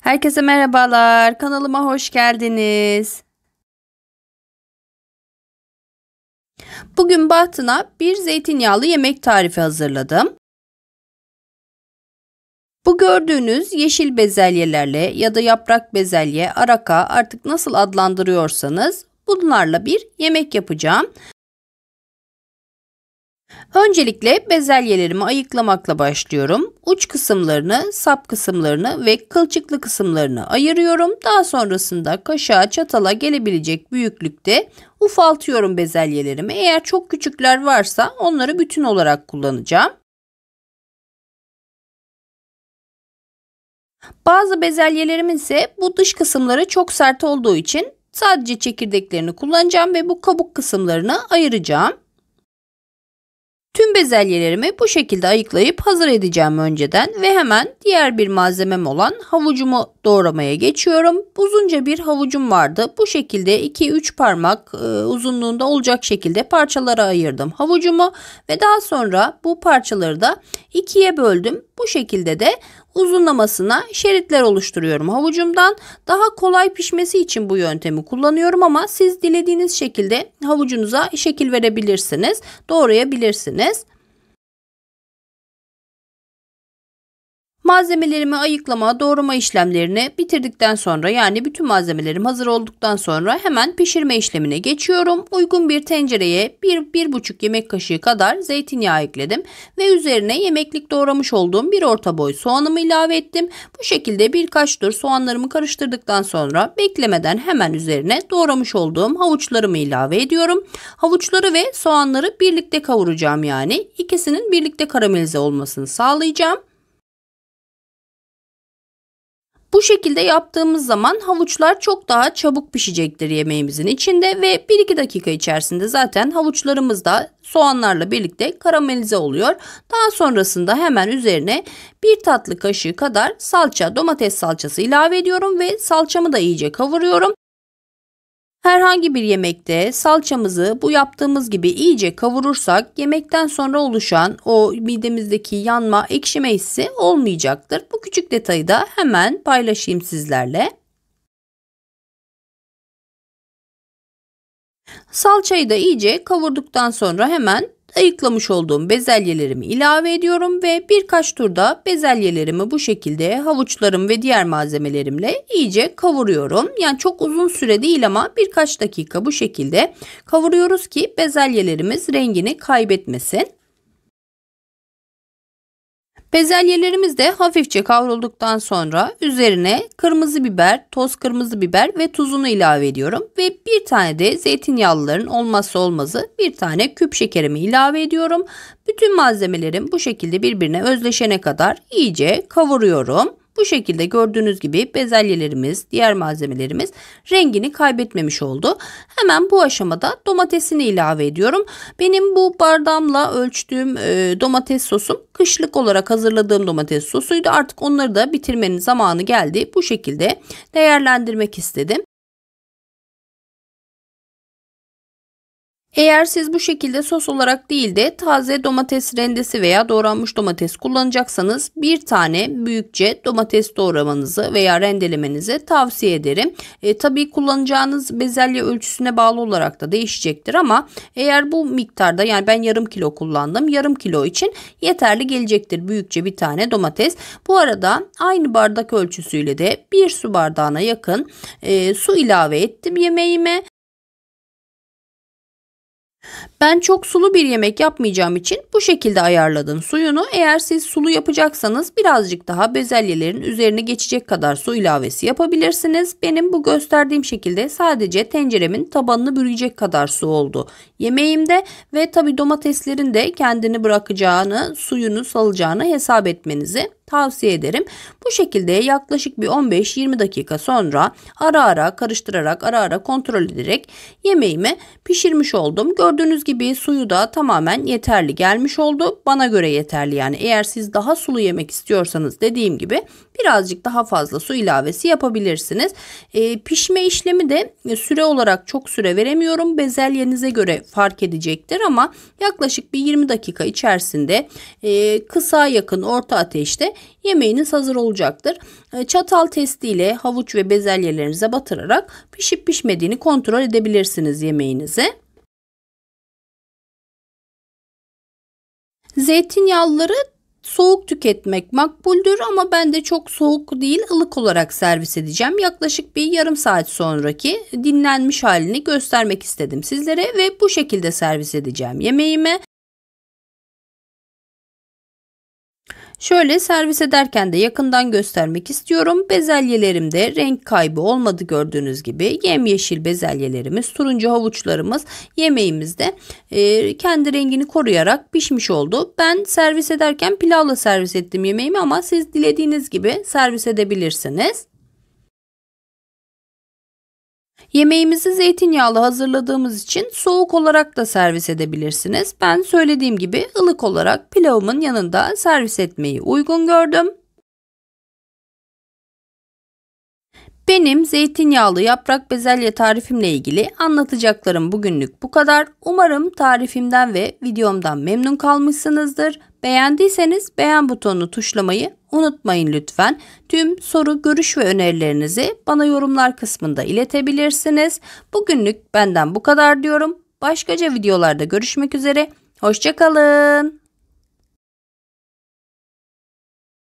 Herkese merhabalar. Kanalıma hoş geldiniz. Bugün Bahtın'a bir zeytinyağlı yemek tarifi hazırladım. Bu gördüğünüz yeşil bezelyelerle ya da yaprak bezelye, araka artık nasıl adlandırıyorsanız bunlarla bir yemek yapacağım. Öncelikle bezelyelerimi ayıklamakla başlıyorum. Uç kısımlarını, sap kısımlarını ve kılçıklı kısımlarını ayırıyorum. Daha sonrasında kaşığa, çatala gelebilecek büyüklükte ufaltıyorum bezelyelerimi. Eğer çok küçükler varsa onları bütün olarak kullanacağım. Bazı bezelyelerimin ise bu dış kısımları çok sert olduğu için sadece çekirdeklerini kullanacağım ve bu kabuk kısımlarını ayıracağım. Tüm bezelyelerimi bu şekilde ayıklayıp hazır edeceğim önceden ve hemen diğer bir malzemem olan havucumu doğramaya geçiyorum. Uzunca bir havucum vardı. Bu şekilde 2-3 parmak e, uzunluğunda olacak şekilde parçalara ayırdım havucumu ve daha sonra bu parçaları da ikiye böldüm. Bu şekilde de uzunlamasına şeritler oluşturuyorum havucumdan. Daha kolay pişmesi için bu yöntemi kullanıyorum ama siz dilediğiniz şekilde havucunuza şekil verebilirsiniz. Doğrayabilirsiniz. Malzemelerimi ayıklama, doğrama işlemlerini bitirdikten sonra yani bütün malzemelerim hazır olduktan sonra hemen pişirme işlemine geçiyorum. Uygun bir tencereye 1-1,5 yemek kaşığı kadar zeytinyağı ekledim ve üzerine yemeklik doğramış olduğum bir orta boy soğanımı ilave ettim. Bu şekilde birkaç tur soğanlarımı karıştırdıktan sonra beklemeden hemen üzerine doğramış olduğum havuçlarımı ilave ediyorum. Havuçları ve soğanları birlikte kavuracağım yani ikisinin birlikte karamelize olmasını sağlayacağım. Bu şekilde yaptığımız zaman havuçlar çok daha çabuk pişecektir yemeğimizin içinde ve 1-2 dakika içerisinde zaten havuçlarımız da soğanlarla birlikte karamelize oluyor. Daha sonrasında hemen üzerine bir tatlı kaşığı kadar salça domates salçası ilave ediyorum ve salçamı da iyice kavuruyorum. Herhangi bir yemekte salçamızı bu yaptığımız gibi iyice kavurursak yemekten sonra oluşan o midemizdeki yanma ekşime hissi olmayacaktır. Bu küçük detayı da hemen paylaşayım sizlerle. Salçayı da iyice kavurduktan sonra hemen Ayıklamış olduğum bezelyelerimi ilave ediyorum ve birkaç turda bezelyelerimi bu şekilde havuçlarım ve diğer malzemelerimle iyice kavuruyorum. Yani çok uzun süre değil ama birkaç dakika bu şekilde kavuruyoruz ki bezelyelerimiz rengini kaybetmesin. Bezelyelerimiz de hafifçe kavrulduktan sonra üzerine kırmızı biber, toz kırmızı biber ve tuzunu ilave ediyorum. Ve bir tane de zeytinyağlıların olmazsa olmazı bir tane küp şekerimi ilave ediyorum. Bütün malzemelerim bu şekilde birbirine özleşene kadar iyice kavuruyorum. Bu şekilde gördüğünüz gibi bezelyelerimiz, diğer malzemelerimiz rengini kaybetmemiş oldu. Hemen bu aşamada domatesini ilave ediyorum. Benim bu bardağımla ölçtüğüm e, domates sosum kışlık olarak hazırladığım domates sosuydu. Artık onları da bitirmenin zamanı geldi. Bu şekilde değerlendirmek istedim. Eğer siz bu şekilde sos olarak değil de taze domates rendesi veya doğranmış domates kullanacaksanız bir tane büyükçe domates doğramanızı veya rendelemenizi tavsiye ederim. E, tabii kullanacağınız bezelye ölçüsüne bağlı olarak da değişecektir ama eğer bu miktarda yani ben yarım kilo kullandım yarım kilo için yeterli gelecektir büyükçe bir tane domates. Bu arada aynı bardak ölçüsüyle de bir su bardağına yakın e, su ilave ettim yemeğime ben çok sulu bir yemek yapmayacağım için şekilde ayarladın suyunu. Eğer siz sulu yapacaksanız birazcık daha bezelyelerin üzerine geçecek kadar su ilavesi yapabilirsiniz. Benim bu gösterdiğim şekilde sadece tenceremin tabanını bürüyecek kadar su oldu. Yemeğimde ve tabi domateslerin de kendini bırakacağını, suyunu salacağını hesap etmenizi tavsiye ederim. Bu şekilde yaklaşık bir 15-20 dakika sonra ara ara karıştırarak ara ara kontrol ederek yemeğimi pişirmiş oldum. Gördüğünüz gibi suyu da tamamen yeterli gelmiş olmuş oldu. Bana göre yeterli yani eğer siz daha sulu yemek istiyorsanız dediğim gibi birazcık daha fazla su ilavesi yapabilirsiniz. E, pişme işlemi de süre olarak çok süre veremiyorum. Bezelyenize göre fark edecektir ama yaklaşık bir 20 dakika içerisinde e, kısa yakın orta ateşte yemeğiniz hazır olacaktır. E, çatal testiyle havuç ve bezelyelerinize batırarak pişip pişmediğini kontrol edebilirsiniz yemeğinizi Zeytinyağlıları soğuk tüketmek makbuldür ama ben de çok soğuk değil ılık olarak servis edeceğim. Yaklaşık bir yarım saat sonraki dinlenmiş halini göstermek istedim sizlere ve bu şekilde servis edeceğim yemeğime. Şöyle servis ederken de yakından göstermek istiyorum. Bezelyelerimde renk kaybı olmadı gördüğünüz gibi. Yemyeşil bezelyelerimiz, turuncu havuçlarımız yemeğimizde e, kendi rengini koruyarak pişmiş oldu. Ben servis ederken pilavla servis ettim yemeğimi ama siz dilediğiniz gibi servis edebilirsiniz. Yemeğimizi zeytinyağlı hazırladığımız için soğuk olarak da servis edebilirsiniz. Ben söylediğim gibi ılık olarak pilavımın yanında servis etmeyi uygun gördüm. Benim zeytinyağlı yaprak bezelye tarifimle ilgili anlatacaklarım bugünlük bu kadar. Umarım tarifimden ve videomdan memnun kalmışsınızdır. Beğendiyseniz beğen butonunu tuşlamayı unutmayın lütfen. Tüm soru, görüş ve önerilerinizi bana yorumlar kısmında iletebilirsiniz. Bugünlük benden bu kadar diyorum. Başkaca videolarda görüşmek üzere. Hoşçakalın.